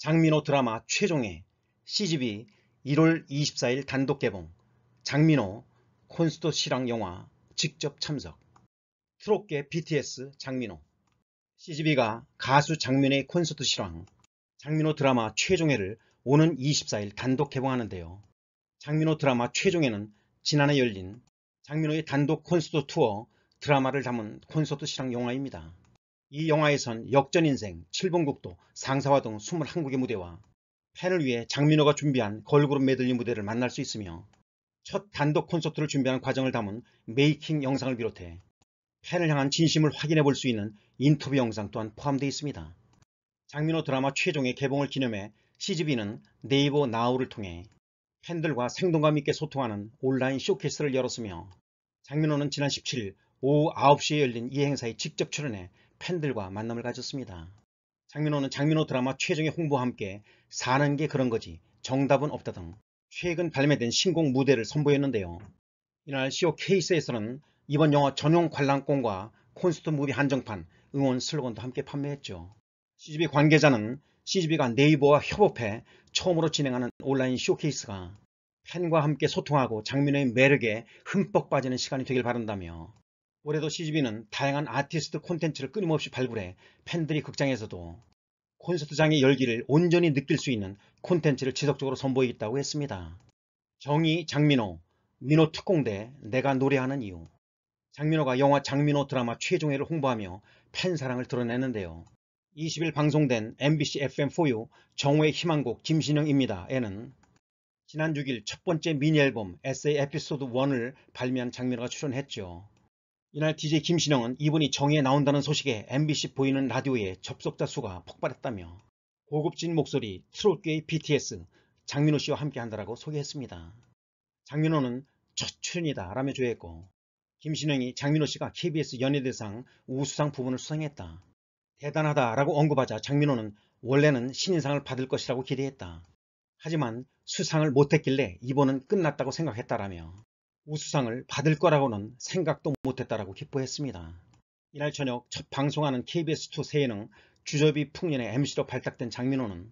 장민호 드라마 최종의 CGV 1월 24일 단독 개봉 장민호 콘스토 실황 영화 직접 참석 트롯계 BTS 장민호 CGV가 가수 장민호의 콘서트 실황 장민호 드라마 최종회를 오는 24일 단독 개봉하는데요. 장민호 드라마 최종회는 지난해 열린 장민호의 단독 콘서트 투어 드라마를 담은 콘서트 실황 영화입니다. 이 영화에선 역전인생, 7분국도, 상사화 등2 1국의 무대와 팬을 위해 장민호가 준비한 걸그룹 메들리 무대를 만날 수 있으며 첫 단독 콘서트를 준비하는 과정을 담은 메이킹 영상을 비롯해 팬을 향한 진심을 확인해 볼 수 있는 인터뷰 영상 또한 포함되어 있습니다. 장민호 드라마 최종의 개봉을 기념해 CGV는 네이버 나우를 통해 팬들과 생동감 있게 소통하는 온라인 쇼케이스를 열었으며 장민호는 지난 17일 오후 9시에 열린 이 행사에 직접 출연해 팬들과 만남을 가졌습니다. 장민호는 장민호 드라마 최종의 홍보와 함께 사는 게 그런 거지 정답은 없다 등 최근 발매된 신곡 무대를 선보였는데요. 이날 쇼케이스에서는 이번 영화 전용 관람권과 콘서트 무비 한정판, 응원 슬로건도 함께 판매했죠. CGV 관계자는 CGV가 네이버와 협업해 처음으로 진행하는 온라인 쇼케이스가 팬과 함께 소통하고 장민호의 매력에 흠뻑 빠지는 시간이 되길 바란다며 올해도 CGV는 다양한 아티스트 콘텐츠를 끊임없이 발굴해 팬들이 극장에서도 콘서트장의 열기를 온전히 느낄 수 있는 콘텐츠를 지속적으로 선보이겠다고 했습니다. 정의 장민호, 민호 특공대, 내가 노래하는 이유 장민호가 영화 장민호 드라마 최종회를 홍보하며 팬사랑을 드러내는데요. 20일 방송된 MBC FM4U 정우의 희망곡 김신영입니다. 에는 지난 6일 첫 번째 미니앨범 에세이 에피소드 1을 발매한 장민호가 출연했죠. 이날 DJ 김신영은 이분이 정의에 나온다는 소식에 MBC 보이는 라디오에 접속자 수가 폭발했다며 고급진 목소리 트롯계의 BTS 장민호 씨와 함께 한다라고 소개했습니다. 장민호는 첫 출연이다 라며 조회했고 김신영이 장민호 씨가 KBS 연예대상 우수상 부분을 수상했다. 대단하다 라고 언급하자 장민호는 원래는 신인상을 받을 것이라고 기대했다. 하지만 수상을 못했길래 이번은 끝났다고 생각했다라며 우수상을 받을 거라고는 생각도 못했다라고 기뻐했습니다. 이날 저녁 첫 방송하는 KBS2 새해능 주접이 풍년의 MC로 발탁된 장민호는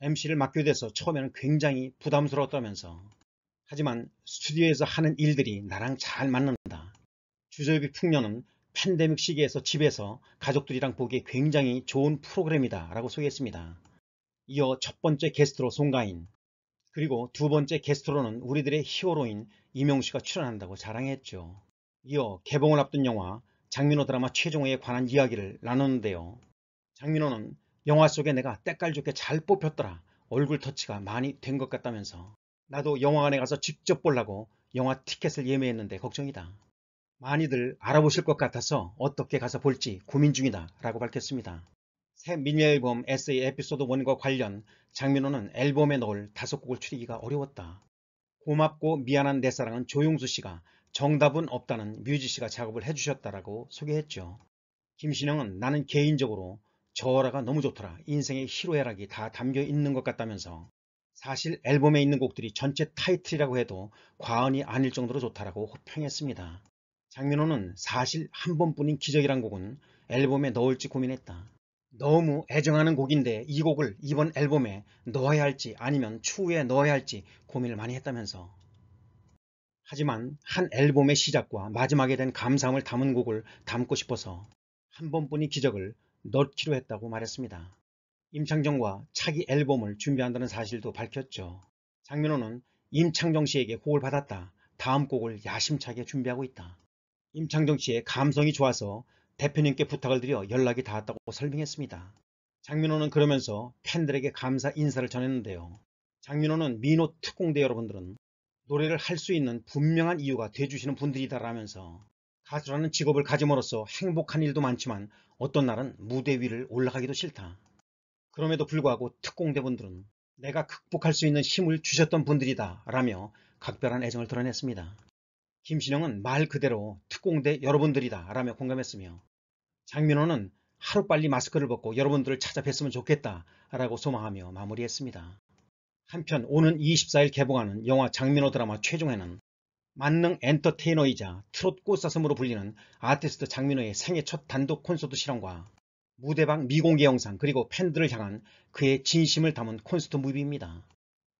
MC를 맡게 돼서 처음에는 굉장히 부담스러웠다면서 하지만 스튜디오에서 하는 일들이 나랑 잘 맞는다. 주접이 풍년은 팬데믹 시기에서 집에서 가족들이랑 보기에 굉장히 좋은 프로그램이다 라고 소개했습니다. 이어 첫 번째 게스트로 송가인, 그리고 두 번째 게스트로는 우리들의 히어로인 이명우씨가 출연한다고 자랑했죠. 이어 개봉을 앞둔 영화 장민호 드라마 최종호에 관한 이야기를 나눴는데요 장민호는 영화 속에 내가 때깔 좋게 잘 뽑혔더라 얼굴 터치가 많이 된 것 같다면서 나도 영화관에 가서 직접 보려고 영화 티켓을 예매했는데 걱정이다. 많이들 알아보실 것 같아서 어떻게 가서 볼지 고민 중이다 라고 밝혔습니다. 새 미니앨범 에세이 에피소드 1과 관련 장민호는 앨범에 넣을 다섯 곡을 추리기가 어려웠다. 고맙고 미안한 내 사랑은 조용수 씨가 정답은 없다는 뮤지 씨가 작업을 해주셨다라고 소개했죠. 김신영은 나는 개인적으로 저어라가 너무 좋더라. 인생의 희로애락이 다 담겨 있는 것 같다면서 사실 앨범에 있는 곡들이 전체 타이틀이라고 해도 과언이 아닐 정도로 좋다라고 호평했습니다. 장민호는 사실 한 번뿐인 기적이란 곡은 앨범에 넣을지 고민했다. 너무 애정하는 곡인데 이 곡을 이번 앨범에 넣어야 할지 아니면 추후에 넣어야 할지 고민을 많이 했다면서 하지만 한 앨범의 시작과 마지막에 된 감상을 담은 곡을 담고 싶어서 한 번뿐인 기적을 넣기로 했다고 말했습니다. 임창정과 차기 앨범을 준비한다는 사실도 밝혔죠. 장민호는 임창정 씨에게 곡을 받았다. 다음 곡을 야심차게 준비하고 있다. 임창정 씨의 감성이 좋아서 대표님께 부탁을 드려 연락이 닿았다고 설명했습니다. 장민호는 그러면서 팬들에게 감사 인사를 전했는데요. 장민호는 민호 특공대 여러분들은 노래를 할 수 있는 분명한 이유가 돼주시는 분들이다라면서 가수라는 직업을 가짐으로써 행복한 일도 많지만 어떤 날은 무대 위를 올라가기도 싫다. 그럼에도 불구하고 특공대분들은 내가 극복할 수 있는 힘을 주셨던 분들이다 라며 각별한 애정을 드러냈습니다. 김신영은 말 그대로 특공대 여러분들이다 라며 공감했으며 장민호는 하루빨리 마스크를 벗고 여러분들을 찾아뵀으면 좋겠다 라고 소망하며 마무리했습니다. 한편 오는 24일 개봉하는 영화 장민호 드라마 최종회는 만능 엔터테이너이자 트롯 꽃사슴으로 불리는 아티스트 장민호의 생애 첫 단독 콘서트 실황과 무대방 미공개 영상 그리고 팬들을 향한 그의 진심을 담은 콘서트 무비입니다.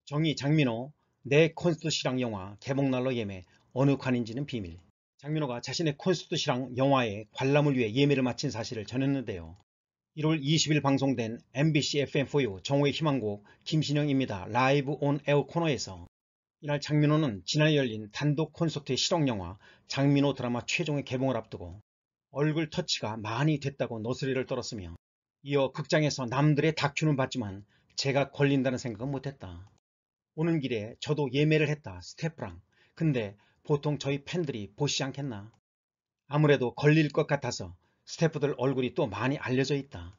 정희 장민호 내 콘서트 실황 영화 개봉날로 예매 어느 관인지는 비밀. 장민호가 자신의 콘서트시랑 영화에 관람을 위해 예매를 마친 사실을 전했는데요. 1월 20일 방송된 MBC FM4U 정우의 희망곡 김신영입니다. 라이브 온 에어 코너에서 이날 장민호는 지난해 열린 단독 콘서트의 실황 영화 장민호 드라마 최종의 개봉을 앞두고 얼굴 터치가 많이 됐다고 너스리를 떨었으며 이어 극장에서 남들의 다큐는 봤지만 제가 걸린다는 생각은 못했다. 오는 길에 저도 예매를 했다 스태프랑 근데 보통 저희 팬들이 보시지 않겠나. 아무래도 걸릴 것 같아서 스태프들 얼굴이 또 많이 알려져 있다.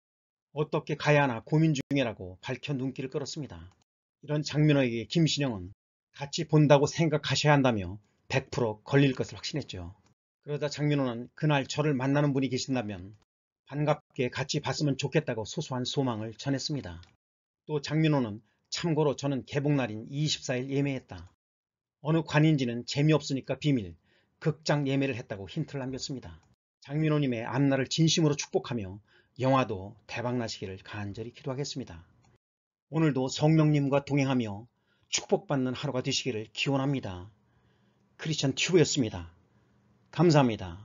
어떻게 가야 하나 고민 중이라고 밝혀 눈길을 끌었습니다. 이런 장면에게 김신영은 같이 본다고 생각하셔야 한다며 100% 걸릴 것을 확신했죠. 그러다 장민호는 그날 저를 만나는 분이 계신다면 반갑게 같이 봤으면 좋겠다고 소소한 소망을 전했습니다. 또 장민호는 참고로 저는 개봉날인 24일 예매했다. 어느 관인지는 재미없으니까 비밀, 극장 예매를 했다고 힌트를 남겼습니다. 장민호님의 앞날을 진심으로 축복하며 영화도 대박나시기를 간절히 기도하겠습니다. 오늘도 성령님과 동행하며 축복받는 하루가 되시기를 기원합니다. 크리스천 튜브였습니다. 감사합니다.